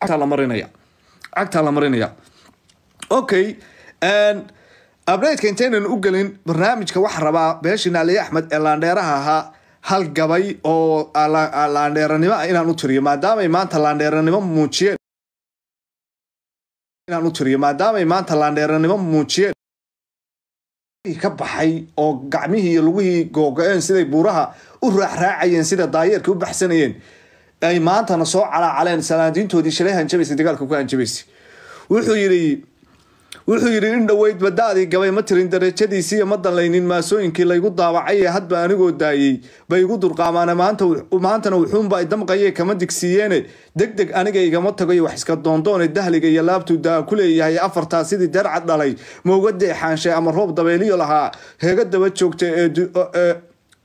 cagtaa la marinaya okay abnaytka intaynan u gelin barnaamijka waxa rabaa beeshii axmed ee laandheeraha ahaa hal gabay oo laandheeranimo ah inaan u tiriyo maadaamay maanta laandheeranimo muujiyeen inaan u tiriyo maadaamay maanta laandheeranimo muujiyeen ka baxay oo gacmihii iyo lugihii googo-een siday buuraha u raax sida daayeerka u baxsanayeen ay maantana soo calaacaleen salaadiintoodii shalay hanjabaysay dagaalka ku hanjabaysay wuxuu yidhi wuxuu yidhi in dhoweyd badaadii gabay ma tirin darajadiisiiyo ma dallaynin maasooyinkii laygu daawacay ee hadba anigoo daayey bay igu durqaamaane maantana wuxuunba damqaye kama digsiiyeene deg deg aniga igama tago iyo wax iska doondoone dahliga iyo laabtuu daa ku leeyahay afartaa sidii deercad dhalay ma uga ama roob dabeeliyo lahaa heega joogta ee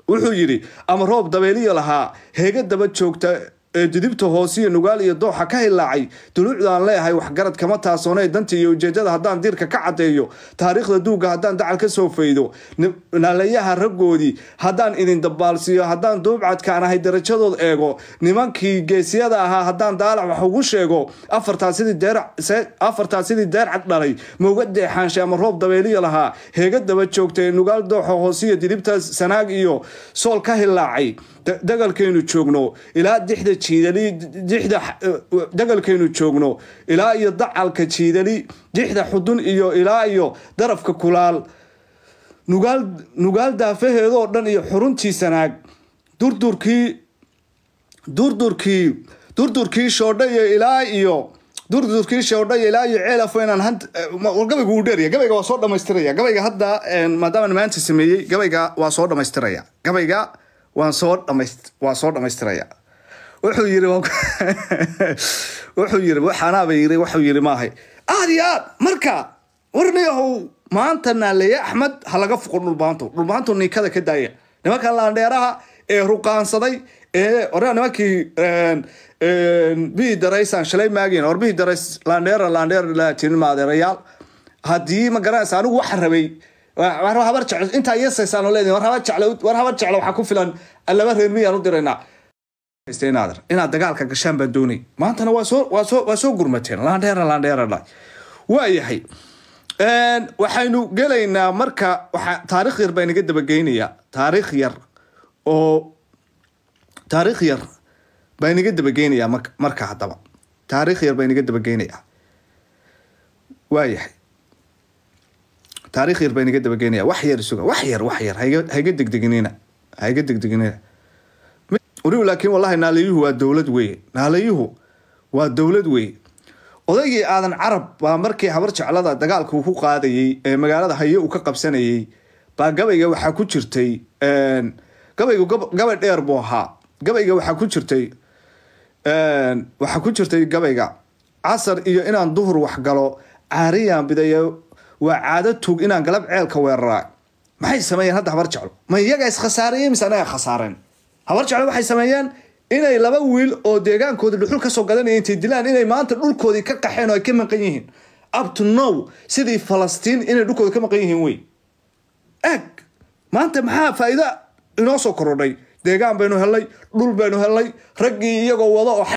wuxuu yidhi ama roob dabeeliyo lahaa heega joogta ee didibta hoose nugaal iyo dooxa ka hilaacay duluucdaan leeahay waxgarad kama taasoonay danta iyo ujeedada haddaan diirka ka caddeeyo taariikhda duugga haddaan dacal ka soo faydo naalayaha raggoodii haddaan idin dabaalsiiyo haddaan duubcadkaan ahay darajadood eego nimankii geesiyada ahaa haddaan daalac wax ugu sheego afartaa sidii deercad dhalay mauga deexaanshay ama roob dabeeliya lahaa heega joogta ee nugaal dooxa hoose iyo sanaag iyo sool ka hilaacay dagalkaynu joogno ilaa dixda jiidali dixda eh, dagalkaynu joogno ilaa iyo dacalka jiidali dixda xudun iyo ilaa iyo darafka kulaal nugaal nugaal daafaheedoo dhan iyo xuruntii sanaag durdurkii durdurkii durdurkii shoodhayo ilaa iyo durdurkii shoodhayo ilaa iyo ceelafo inaan eh, gabayga wuu dheeraya gabayga waa soo dhamaystiraya gabayga hadda maadaama maanta sameeyey gabayga waa soo dhamaystiraya gabayga waan soo waan soo dhammaystiraya wuxuu yiri wuxuu yiri waxaanaaba yiri wuxuu yiri maahay aad iyo aad marka warniyahow maanta naaleeye axmed ha laga fuqo dhulbaanto dhulbaanto ninkada ka daaya nimankan laandheeraha ee ruqaansaday ee oraa nimankii bihi daraysaan shalay maageen or bihi darays laandheera laandheer laatinimaaderayaal haddii ma garanaysa anigu waxaan rabay intaa dagaalka gashaan baan maantana waa soo gurmateen laandheera laandheera waxaynu gelaynaa marka taarikh yar baa inaga dabageynayaa taarikh yar oo taarikh yar baa inaga dabageynayaa marka haddaba taarikh yar baa inaga dabageynayaa waayahay taarikh yar baynaga dabageynaya wax yar suga wax yar wax yar haiga degdeginina haiga degdeginina weliba laakiin wallahi naalayuhu waa dowlad weye naalayuhu waa dowlad weye odaygii aadan carab baa markii habar jeclada dagaalka uu ku qaadayey ee magaalada haye uu ka qabsanayay baa gabayga waxaa ku jirtay gabaygu gabay dheer buu ahaa gabayga waxaa ku jirtay waxaa ku jirtay gabayga casar iyo inaan duhur wax galo caariyaan bidayo waa caado tuug inaan galab ceelka weeraraa maxay sameeyeen hadda habar jeclo ma iyagaa iskhasaareye mise anagaa khasaareen habar jeclo waxay sameeyeen inay laba wiil oo deegaankooda dhuxul kasoo gadanaya intay dilaan inay maanta dhulkoodii ka qaxeen oo ay ka maqan yihiin abto now sidii falastiin inay dhulkooda ka maqan yihiin wey eg maanta maxaa faa'iida inoo soo korodhay deegaan baynu helay dhul baynu hellay raggii iyagoo wada oo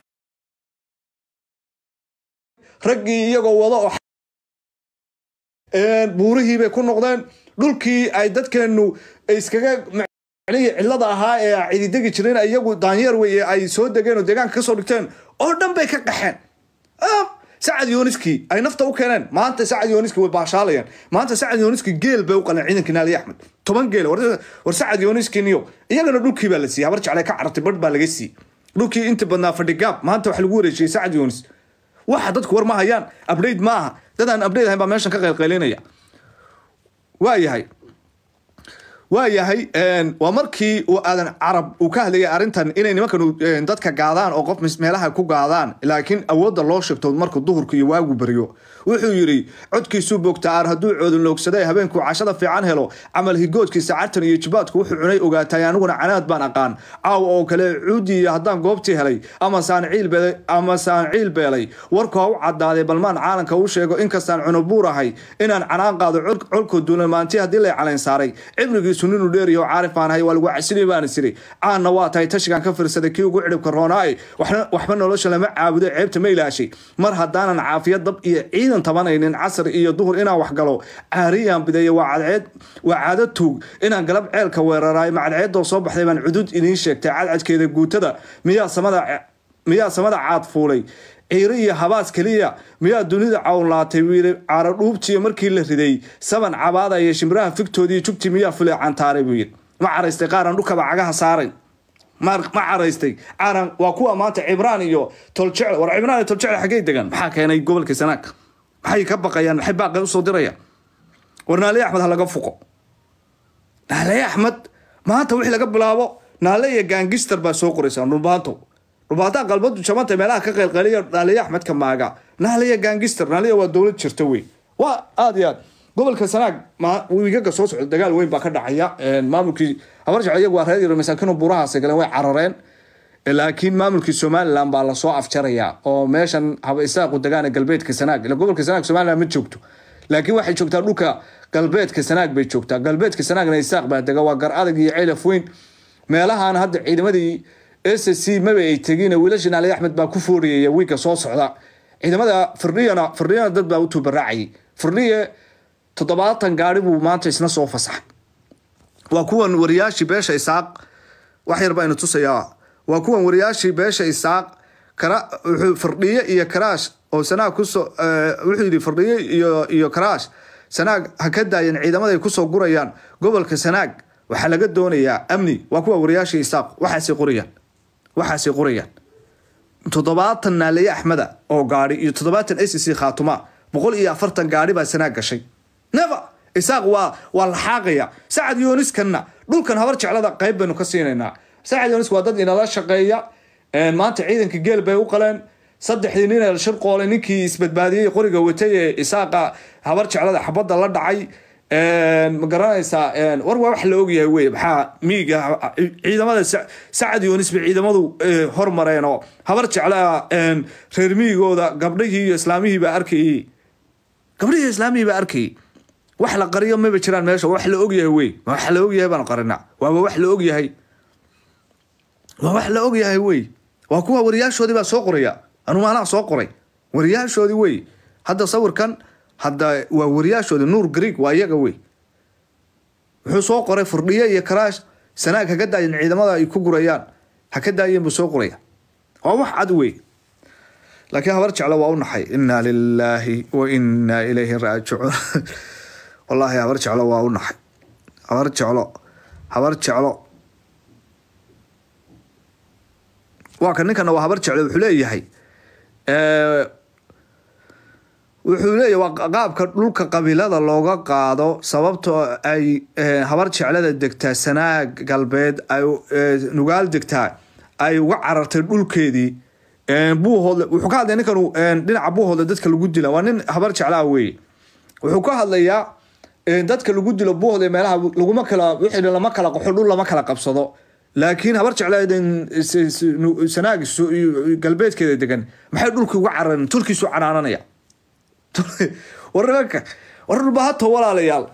raggii iyagoo wada oo buurihiibay ku noqdeen dhulkii ay dadkeenu iskaga macnihii cillada ahaa ee cididegi jireen iyagu daanyeer weye ay soo degeen oo deegaanka ka dhigteen oo dhan bay ka qaxeen ah, sacad yooniskii ay nafta u keeneen maanta sacad yooniski way baashaalayaan maanta sacad yooniski geel bay u qaleen ciidankii naali axmed toban geel war sacad yooniski niyo iyagana dhulkii baa la siiyey habar jeclay ka carartay barh baa laga siiyey dhulkii inta badnaa fadhigaab maanta waxa lagu wareejiyey sacad yoonis waxa dadku war ma hayaan update maaha dad aan update ahayn baa meeshan ka qaylqaylinaya waayahay waayahay waa markii aadan carab uu ka hadlayay arrintan inay nimankan dadka gaadaan oo qof mismeelaha ku gaadaan laakiin awoodda loo shibto markuu duhurka iyo waagu baryo wuxuu yidhi codkiisuu bogtaar hadduu coodinloogsaday habeenkuu cashada fiican helo camal higoodkiisa cartan iyo jibaadku wuxuu cunay ogaatay aniguna canaad baan aqaan caaw oo kale cuudiiyo haddaan goobtii helay ama saanciil beelay warku u caddaaday balmaan caalanka u sheego inkastaan cunubuur ahay inaan canaan qaado colku duulamaanti haddii lay calayn saaray cibrigiis suninu dheeriyo caarif baan ahay waa lagu casilay baan isiri caanna waa tahay tashigan ka fiirsaday kii ugu cidhibka roonaaye waxba nolosha lama caabudo ceebta ma ilaashay mar haddaanan caafiya dab iyo ciidan tabanaynin casar iyo duhur inaan waxgalo caariyaan bideeya waa caado tuug inaan galab ceelka weeraraay macadceedoo soo baxday baan cudud idiin sheegtay cadcadkeeda guutada miyaa samada caad fuulay ciiro iyo habaas keliya miyaa dunida cawnlaatay wiili caaradhuubtiyo markii la riday saban cabaada iyo shimbiraha figtoodiiyo jubti miyaa fuley buu yidhi ma caraystay qaaran dhukaba cagaha saaray ma caraystay caaran waa kuwa maanta cibraan iyo toljecle war cibraan iyo toljecle xaggay degaan maxaa keenay gobolkii sanaag maxay ka baqayaan maxay baaqay usoo dirayaan war naaliye axmed ha laga fuqo naaliye axmed maanta wixii laga bilaabo naale iyo gaangistar baa soo qoraysaa dhulbaantow dhubaataan qalbadu jamanta meelaha ka qaylqaliya naaliya axmed kamaaga naaliya gangister naaliya waa dowlad jirta wey waa aada iyo aad gobolka sanaag wiigaga soo socda dagaal weyn baa ka dhacaya maamulkii habarshaco iyagu waa reer yaro masaakiino burahaasay galeen way carareen eh, laakiin maamulkii somalilan baa lasoo afjarayaa oo meeshan habaisaqu dagaana galbeedka sanaag ila gobolka sanaag somalilan ma joogto laakiin waxay joogtaa dhulka galbeedka sanaag bay joogtaa galbeedka sanaagna isaaq baa dega waa gar adag iyo ceylaf weyn meelahan hadda ciidamadii s c maba ay tegin wiilasha ali axmed baa ku fooriyaya wiilka soo socda ciidamada firdhiyana firdhiyana dad baa u tuubaraacayay firdhiye toddobaatan gaari buu maanta isna soo fasaxay waa kuwan wariyaashii beesha isaaq wax yar baa ina tusayaa waa kuwan wariyaashii beesha isaaq firdhiye iyo karaash oo sanaag kusoo wuxuu yidhi firdhiye iyo iyo karaash sanaag ha ka daayan ciidamada ay kusoo gurayaan gobolka sanaag waxaa laga doonayaa amni waa kuwa wariyaashii isaaq waxaasay qorayaan waxaasay qorayaan toddobaatan naalaye axmeda oo gaari iyo toddobaatan acc khaatuma boqol iyo afartan gaari baa sanaa gashay never isaaq waa waa la xaaqaya sacad yoniskanna dhulkan habar jeclada qayb baynu ka siinaynaa sacad yonis waa dad inala shaqeeya maanta ciidanka geel bay u qaleen saddexdii nin ee shirqoole ninkii isbadbaadiyey qoriga watay ee isaaqa habar jeclada xabadda la dhacay ma garanaysaa war waa wax la ogyahay wey maxaa miiga ciidamada sacad yunis bay ciidamadu eh, hormareen oo habar jeclaa reer miigooda gabdhihii iyo islaamihiibaa arkayey gabdhihii islaamihiibaa arkayey wax la qariyo maba jiraan meesha wax la ogyahay wey ma wax la ogyahay baan qarina waaba wax la ogyahay waa wax la ogyahay wey waa kuwa wariyaashoodii baa soo qoraya anu soo qoray wariyaashoodii wey hadda sawirkan hadda waa wariyaashooda nuur greeg waa iyaga wey wuxuu soo qoray furdhiye iyo karaash sanaag haka daayan ciidamada ay ku gurayaan haka daayan buu soo qoraya waa wax cad wey laakiin habar jeclo waa u naxay inna lilaahi wa innaa ilayhi raajicuun wallaahi habar jeclo waa u naxay habar jeclo habar jeclo waa kan ninkana waa habar jeclo wuxuu leeyahay wuxuu leeyahy qaabka dhulka qabiilada looga qaado sababtoo ah ay eh, habar jeclada degtaa sanaag galbeed ay eh, nugaal degtaa ay uga carartay dhulkeedii buuhoodle wuxuu ka hadlaya ninkan dhinaca buuhoodle dadka lagu dila waa nin habar jeclaa weeye wuxuu ka hadlayaa dadka lagu dilo buuhoodle meelaha laguma kala wixii lama kala qaxo dhul lama kala qabsado laakiin habar jecleed sanaag galbeedkeeda degan maxay dhulkii uga carareen tulkiisu canaananaya warnimanka war hato walaalayaal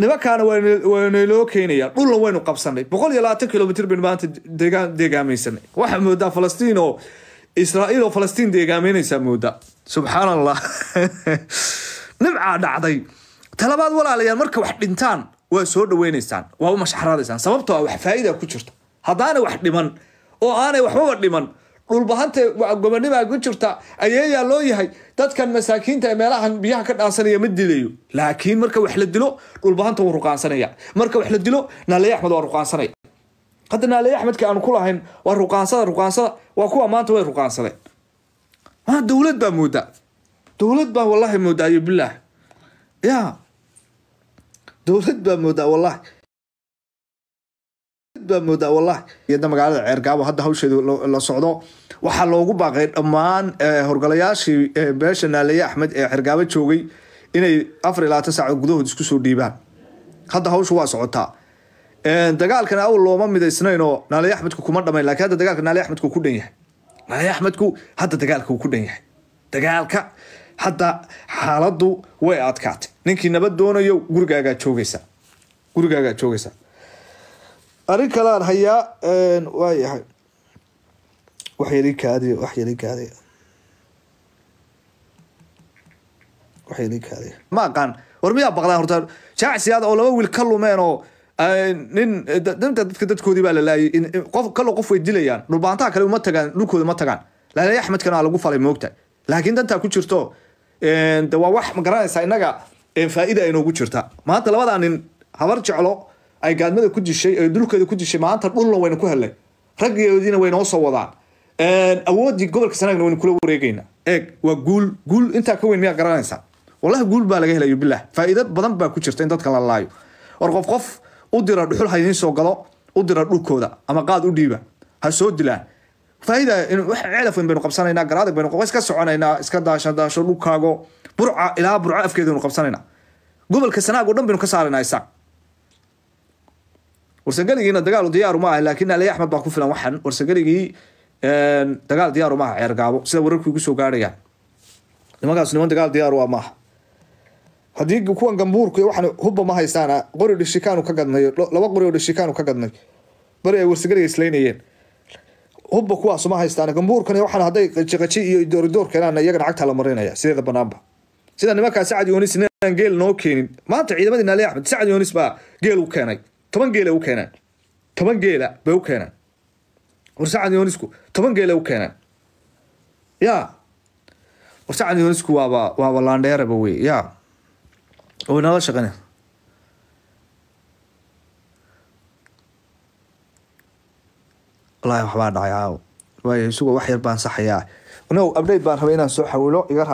nimankaana wanayloo keenayaan dhulna waynu qabsanay boqol iyo labaatan kilomitr baynu maanta deegaamaysanay waxaa moodaa falastiin oo israa'iil oo falastiin deegaameynaysaa moodaa subxaan allah nimcaa dhacday talabaad walaalayaal marka wax dhintaan waa soo dhaweynaysaan waa u mashxaraadaysaan sababtoo ah wax faa'iida ku jirta haddaanay wax dhiman oo aanay waxbaba dhiman dhulbahanta gobanimaa ku jirta ayeeyaa loo yahay dadkan masaakiinta ee meelahan biyaha ka dhaansanaya ma dilayo laakiin marka wax la dilo dhulbahanta wuu ruqaansanaya marka wax la dilo naaleey axmed waa ruqaansanaya hadda naaleey axmedka aanu ku lahayn waa ruqaansada ruqaansada waa kuwa maanta way ruqaansadeen maa dowlad baa mooda dowlad baa wallahi mooda ayo bilaah ya dowlad baa mooda wallahi baa moodaa wallahi iyadna magaalada ceergaabo hadda hawsheedu la socdo waxaa loogu baaqay dhammaan eh, horgolayaashii eh, beesha naalaye axmed ee xergaabo joogay inay afar iyo labaatan gudahood isku soo dhiibaan hadda hawshu waa socotaa dagaalkana awal looma midaysnayn oo axmedku kuma dhamayn lakiin hadda dagaalka naalaye axmedku ku dhan yahay naalaye axmedku hadda dagaalka uu ku dhan yahay dagaalka hadda xaaladdu way adkaatay ninkii nabad doonayo gurigaagaa joogaysa gurigaagaa joogaysa arrin kalean hayaa waayahay wax yari kaadiy wax yari kaadiy ma aqaan war miyaa baqdaan horta jaacsi aad oo laba wiil ka lumeen oo nin dinta dadka dadkoodii baa la laayay qof kaloo qof way dilayaan dhulbaantaha kale uma tagaan dhulkooda ma tagaan laali axmedkana aa lagu falay moogta laakiin dantaa ku jirto waa wax ma garanaysaa innaga faa'iida ay noogu jirta maanta labadaa nin habar jeclo ay gaadmada ku dishay dulkeeda ku dishay maanta dhulna wayna ku helnay raggeediina waynoo soo wadaan awoodii gobolka sanaagna waynu kula wareegeynaa eeg waa guul guul intaa ka weyn miyaa garanaysaa wallahi guul baa laga helayo bilah faa'iido badan baa ku jirta in dadkan la laayo war qof qof u dira dhuxul ha soo gado u dira dhulkooda ama qaad u dhiiba ha soo dilaan faa'iida wax ceelaf weyn baynu qabsanaynaa garaadag baynu iska soconaynaa iska daasha daasho dhulkaago burca ilaa burca afkeeda baynu qabsanaynaa gobolka sanaag oo dhan baynu ka saaraynaa isaaq warsageligiina dagaalu diyaaru ma aha laakin ali axmed baa ku filan waxan warsageligii eh, dagaal diyaaru maaha ceergaabo sida wararku igu soo gaarhayaan nimankaas niman dagaal diyaaru ah maaha haddii kuwan gambuurku waxaan hubba ma haystaana qori dhishikaanu ka gadnayo laba qori oo dhishikaanu ka gadnay bari ay warsageliga islaynayeen hubba kuwaas ma haystaan gambuurkan waxaan hadday qajiqaji iyo dooridoor keenaan iyagana cagta la marinaya sideeda banaanba sida nimankaa sacad yoonis inaan geel noo keenin maanta ciidamadii naali axmed sacad yoonis baa geel u keenay toban geela u keenaan toban geela bay u keenaan warsacad yonisku toban geela u keenaan ya warsacad yonisku waaba waaba laandheeraba wey ya oo inala shaqan wallahi waxbaa dhacay caaw waayo isagoo wax yar baan saxayaa no update baan rabay inaan soo xawilo iga